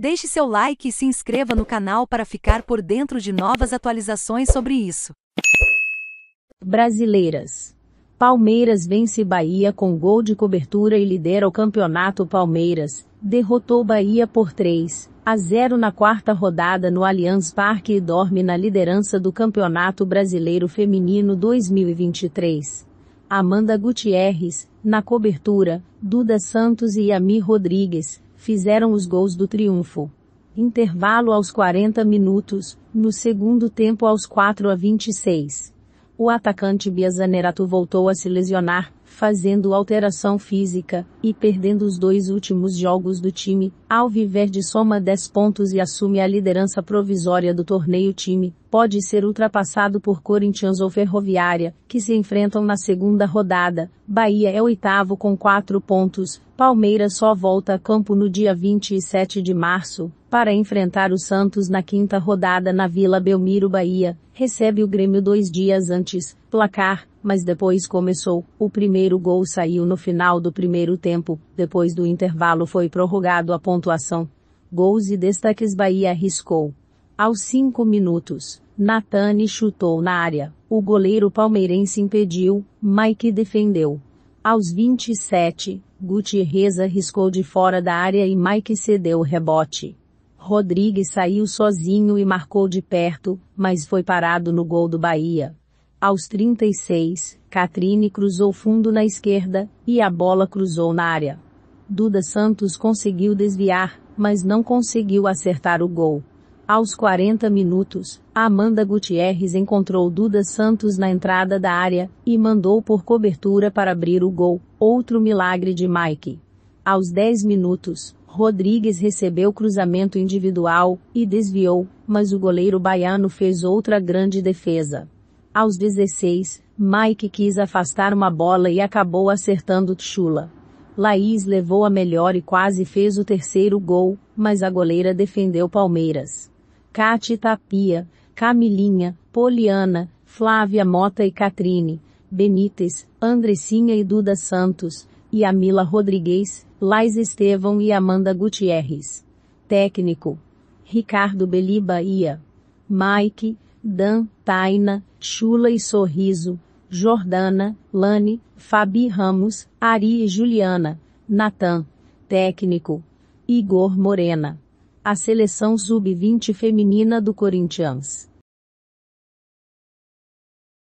Deixe seu like e se inscreva no canal para ficar por dentro de novas atualizações sobre isso. Brasileiras. Palmeiras vence Bahia com gol de cobertura e lidera o campeonato Palmeiras, derrotou Bahia por 3 a 0 na quarta rodada no Allianz Parque e dorme na liderança do Campeonato Brasileiro Feminino 2023. Amanda Gutierrez, na cobertura, Duda Santos e Ami Rodrigues, fizeram os gols do triunfo. Intervalo aos 40 minutos, no segundo tempo aos 4 a 26. O atacante Biazanerato voltou a se lesionar, fazendo alteração física, e perdendo os dois últimos jogos do time, Alviverde soma 10 pontos e assume a liderança provisória do torneio time, pode ser ultrapassado por Corinthians ou Ferroviária, que se enfrentam na segunda rodada, Bahia é oitavo com 4 pontos, Palmeiras só volta a campo no dia 27 de março, para enfrentar o Santos na quinta rodada na Vila Belmiro Bahia, recebe o Grêmio dois dias antes, placar, mas depois começou, o primeiro gol saiu no final do primeiro tempo, depois do intervalo foi prorrogado a pontuação. Gols e destaques Bahia arriscou. Aos cinco minutos, Natani chutou na área, o goleiro palmeirense impediu, Mike defendeu. Aos 27, Gutierrez arriscou de fora da área e Mike cedeu o rebote. Rodrigues saiu sozinho e marcou de perto, mas foi parado no gol do Bahia. Aos 36, Catrine cruzou fundo na esquerda, e a bola cruzou na área. Duda Santos conseguiu desviar, mas não conseguiu acertar o gol. Aos 40 minutos, Amanda Gutierrez encontrou Duda Santos na entrada da área e mandou por cobertura para abrir o gol, outro milagre de Mike. Aos 10 minutos, Rodrigues recebeu cruzamento individual e desviou, mas o goleiro baiano fez outra grande defesa. Aos 16, Mike quis afastar uma bola e acabou acertando Tchula. Laís levou a melhor e quase fez o terceiro gol, mas a goleira defendeu Palmeiras. Cati Tapia, Camilinha, Poliana, Flávia Mota e Catrine, Benítez, Andressinha e Duda Santos, e Amila Rodrigues, Lais Estevão e Amanda Gutierrez. Técnico. Ricardo Beli Bahia. Mike, Dan, Taina, Chula e Sorriso, Jordana, Lani, Fabi Ramos, Ari e Juliana, Natan. Técnico. Igor Morena. A seleção sub-20 feminina do Corinthians.